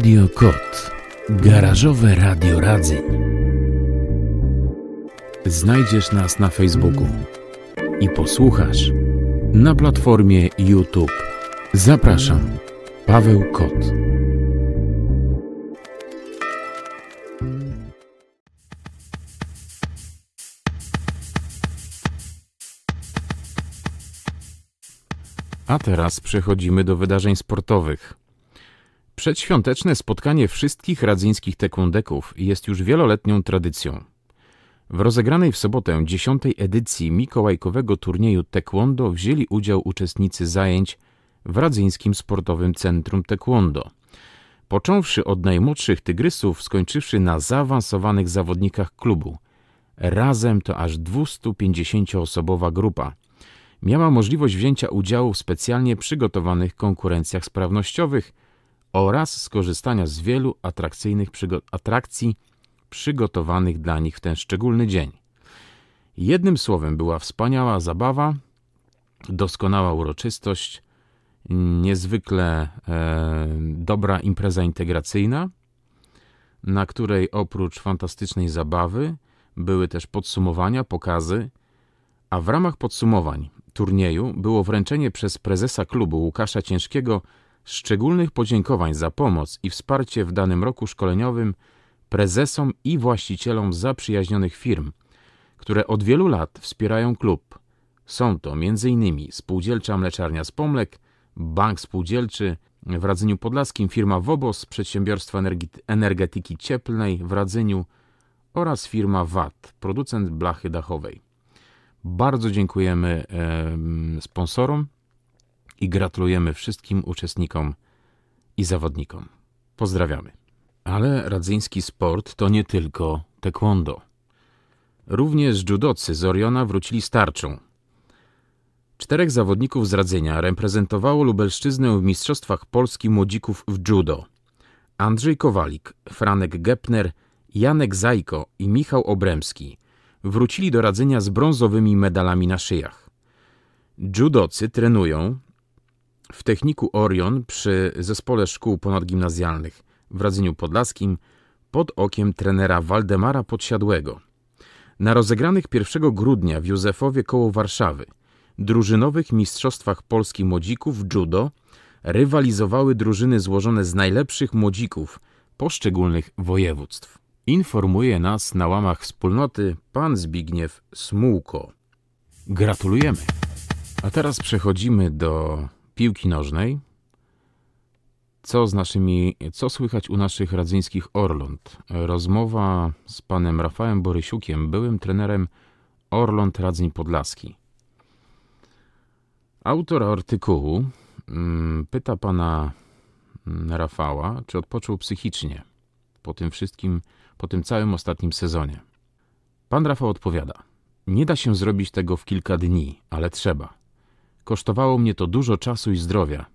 Radio Kot. Garażowe Radio Radzyń. Znajdziesz nas na Facebooku i posłuchasz na platformie YouTube. Zapraszam, Paweł Kot. A teraz przechodzimy do wydarzeń sportowych. Przedświąteczne spotkanie wszystkich radzyńskich tekundeków jest już wieloletnią tradycją. W rozegranej w sobotę dziesiątej edycji mikołajkowego turnieju Tekwondo wzięli udział uczestnicy zajęć w Radzyńskim Sportowym Centrum Tekwondo. Począwszy od najmłodszych tygrysów, skończywszy na zaawansowanych zawodnikach klubu. Razem to aż 250-osobowa grupa. Miała możliwość wzięcia udziału w specjalnie przygotowanych konkurencjach sprawnościowych – oraz skorzystania z wielu atrakcyjnych przygo atrakcji przygotowanych dla nich w ten szczególny dzień. Jednym słowem była wspaniała zabawa, doskonała uroczystość, niezwykle e, dobra impreza integracyjna, na której oprócz fantastycznej zabawy były też podsumowania, pokazy, a w ramach podsumowań turnieju było wręczenie przez prezesa klubu Łukasza Ciężkiego Szczególnych podziękowań za pomoc i wsparcie w danym roku szkoleniowym prezesom i właścicielom zaprzyjaźnionych firm, które od wielu lat wspierają klub. Są to m.in. Spółdzielcza Mleczarnia Spomlek, Bank Spółdzielczy, w Radzeniu Podlaskim firma Wobos, Przedsiębiorstwo Energetyki Cieplnej w Radzeniu oraz firma VAT, producent blachy dachowej. Bardzo dziękujemy sponsorom i gratulujemy wszystkim uczestnikom i zawodnikom. Pozdrawiamy. Ale radzyński sport to nie tylko taekwondo. Również judocy z Oriona wrócili z tarczą. Czterech zawodników z Radzenia reprezentowało Lubelszczyznę w Mistrzostwach Polski Młodzików w judo. Andrzej Kowalik, Franek Gepner, Janek Zajko i Michał Obremski wrócili do radzenia z brązowymi medalami na szyjach. Judocy trenują w Techniku Orion przy Zespole Szkół Ponadgimnazjalnych w Radzyniu Podlaskim pod okiem trenera Waldemara Podsiadłego. Na rozegranych 1 grudnia w Józefowie koło Warszawy drużynowych mistrzostwach Polski młodzików judo rywalizowały drużyny złożone z najlepszych młodzików poszczególnych województw. Informuje nas na łamach wspólnoty pan Zbigniew Smułko. Gratulujemy! A teraz przechodzimy do piłki nożnej. Co, z naszymi, co słychać u naszych radzyńskich Orląt? Rozmowa z panem Rafałem Borysiukiem, byłym trenerem Orląt Radzyń Podlaski. Autor artykułu mm, pyta pana mm, Rafała, czy odpoczął psychicznie po tym wszystkim, po tym całym ostatnim sezonie. Pan Rafał odpowiada: Nie da się zrobić tego w kilka dni, ale trzeba. Kosztowało mnie to dużo czasu i zdrowia.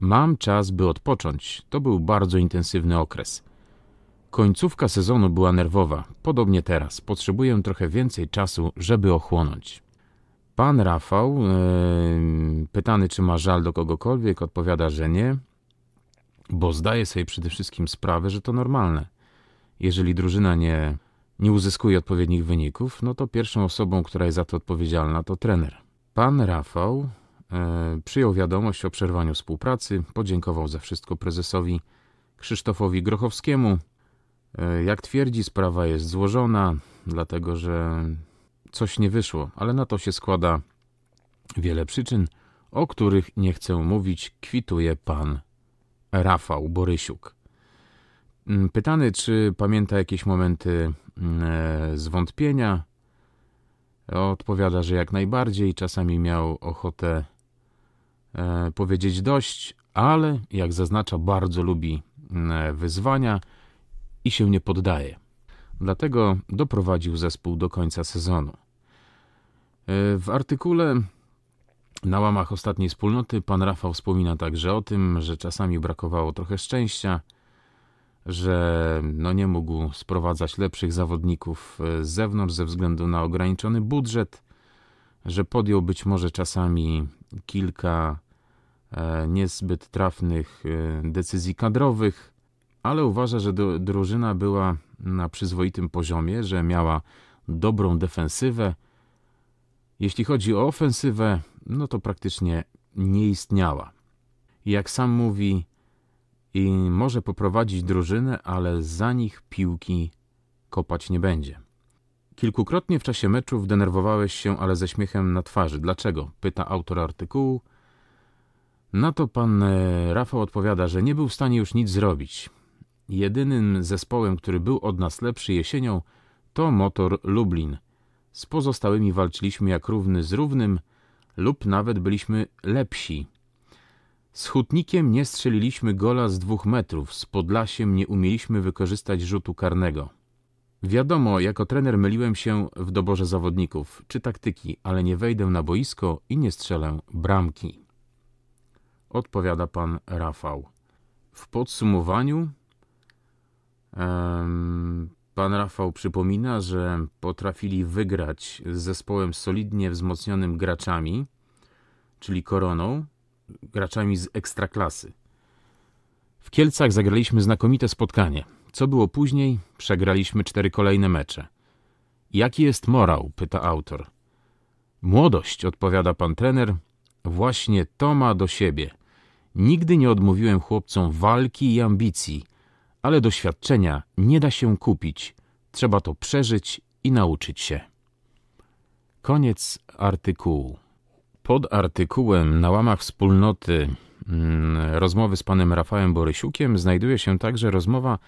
Mam czas, by odpocząć. To był bardzo intensywny okres. Końcówka sezonu była nerwowa. Podobnie teraz. Potrzebuję trochę więcej czasu, żeby ochłonąć. Pan Rafał, yy, pytany czy ma żal do kogokolwiek, odpowiada, że nie, bo zdaje sobie przede wszystkim sprawę, że to normalne. Jeżeli drużyna nie, nie uzyskuje odpowiednich wyników, no to pierwszą osobą, która jest za to odpowiedzialna, to trener. Pan Rafał E, przyjął wiadomość o przerwaniu współpracy, podziękował za wszystko prezesowi Krzysztofowi Grochowskiemu. E, jak twierdzi, sprawa jest złożona, dlatego że coś nie wyszło, ale na to się składa wiele przyczyn, o których nie chcę mówić, kwituje pan Rafał Borysiuk. Mm, pytany, czy pamięta jakieś momenty mm, e, zwątpienia, odpowiada, że jak najbardziej czasami miał ochotę powiedzieć dość, ale jak zaznacza, bardzo lubi mm, wyzwania i się nie poddaje. Dlatego doprowadził zespół do końca sezonu. E, w artykule na łamach ostatniej wspólnoty pan Rafał wspomina także o tym, że czasami brakowało trochę szczęścia, że no nie mógł sprowadzać lepszych zawodników e, z zewnątrz ze względu na ograniczony budżet, że podjął być może czasami kilka E, niezbyt trafnych e, decyzji kadrowych, ale uważa, że drużyna była na przyzwoitym poziomie, że miała dobrą defensywę. Jeśli chodzi o ofensywę, no to praktycznie nie istniała. Jak sam mówi, i może poprowadzić drużynę, ale za nich piłki kopać nie będzie. Kilkukrotnie w czasie meczów denerwowałeś się, ale ze śmiechem na twarzy. Dlaczego? Pyta autor artykułu. Na to pan e, Rafał odpowiada, że nie był w stanie już nic zrobić. Jedynym zespołem, który był od nas lepszy jesienią, to motor Lublin. Z pozostałymi walczyliśmy jak równy z równym lub nawet byliśmy lepsi. Z Hutnikiem nie strzeliliśmy gola z dwóch metrów, z Podlasiem nie umieliśmy wykorzystać rzutu karnego. Wiadomo, jako trener myliłem się w doborze zawodników czy taktyki, ale nie wejdę na boisko i nie strzelę bramki odpowiada pan Rafał. W podsumowaniu pan Rafał przypomina, że potrafili wygrać z zespołem solidnie wzmocnionym graczami, czyli koroną, graczami z ekstraklasy. W Kielcach zagraliśmy znakomite spotkanie. Co było później? Przegraliśmy cztery kolejne mecze. Jaki jest morał? pyta autor. Młodość, odpowiada pan trener, właśnie to ma do siebie. Nigdy nie odmówiłem chłopcom walki i ambicji, ale doświadczenia nie da się kupić. Trzeba to przeżyć i nauczyć się. Koniec artykułu. Pod artykułem na łamach wspólnoty mm, rozmowy z panem Rafałem Borysiukiem znajduje się także rozmowa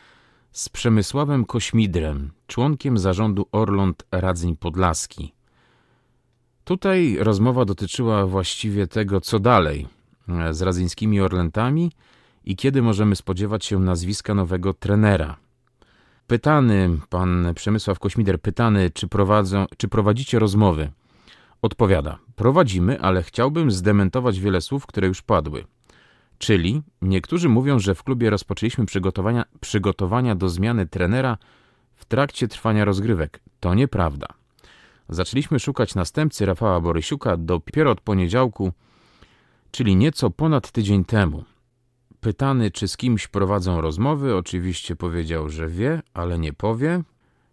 z Przemysławem Kośmidrem, członkiem zarządu Orląt Radzeń Podlaski. Tutaj rozmowa dotyczyła właściwie tego, co dalej – E, z radzyńskimi orlentami i kiedy możemy spodziewać się nazwiska nowego trenera. Pytany, pan Przemysław Kośmider, pytany, czy, prowadzą, czy prowadzicie rozmowy? Odpowiada, prowadzimy, ale chciałbym zdementować wiele słów, które już padły. Czyli niektórzy mówią, że w klubie rozpoczęliśmy przygotowania, przygotowania do zmiany trenera w trakcie trwania rozgrywek. To nieprawda. Zaczęliśmy szukać następcy Rafała Borysiuka dopiero od poniedziałku czyli nieco ponad tydzień temu. Pytany, czy z kimś prowadzą rozmowy, oczywiście powiedział, że wie, ale nie powie.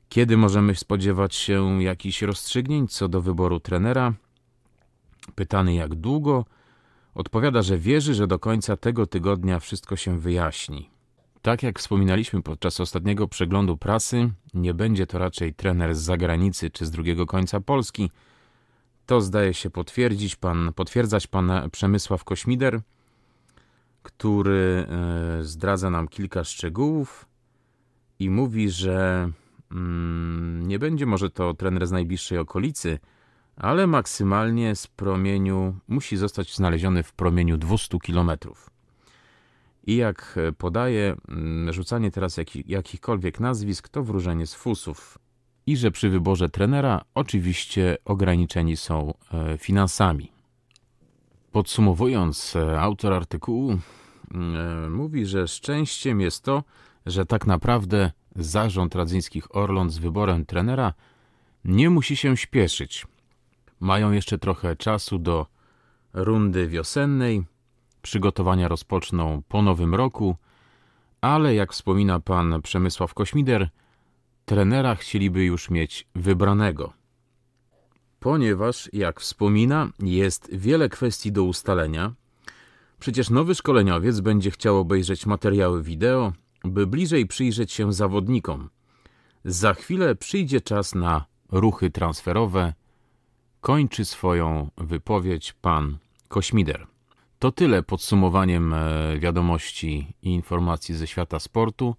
Kiedy możemy spodziewać się jakichś rozstrzygnięć co do wyboru trenera? Pytany, jak długo? Odpowiada, że wierzy, że do końca tego tygodnia wszystko się wyjaśni. Tak jak wspominaliśmy podczas ostatniego przeglądu prasy, nie będzie to raczej trener z zagranicy czy z drugiego końca Polski – to zdaje się potwierdzić pan, potwierdzać pan Przemysław Kośmider, który e, zdradza nam kilka szczegółów i mówi, że mm, nie będzie może to trener z najbliższej okolicy, ale maksymalnie z promieniu musi zostać znaleziony w promieniu 200 km. I jak podaje, mm, rzucanie teraz jakich, jakichkolwiek nazwisk to wróżenie z fusów i że przy wyborze trenera oczywiście ograniczeni są e, finansami. Podsumowując, e, autor artykułu mm, e, mówi, że szczęściem jest to, że tak naprawdę zarząd radzyńskich Orląt z wyborem trenera nie musi się śpieszyć. Mają jeszcze trochę czasu do rundy wiosennej. Przygotowania rozpoczną po nowym roku, ale jak wspomina pan Przemysław Kośmider, trenera chcieliby już mieć wybranego. Ponieważ, jak wspomina, jest wiele kwestii do ustalenia, przecież nowy szkoleniowiec będzie chciał obejrzeć materiały wideo, by bliżej przyjrzeć się zawodnikom. Za chwilę przyjdzie czas na ruchy transferowe. Kończy swoją wypowiedź pan Kośmider. To tyle podsumowaniem e, wiadomości i informacji ze świata sportu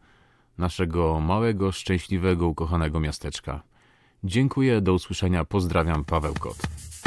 naszego małego, szczęśliwego, ukochanego miasteczka. Dziękuję, do usłyszenia, pozdrawiam, Paweł Kot.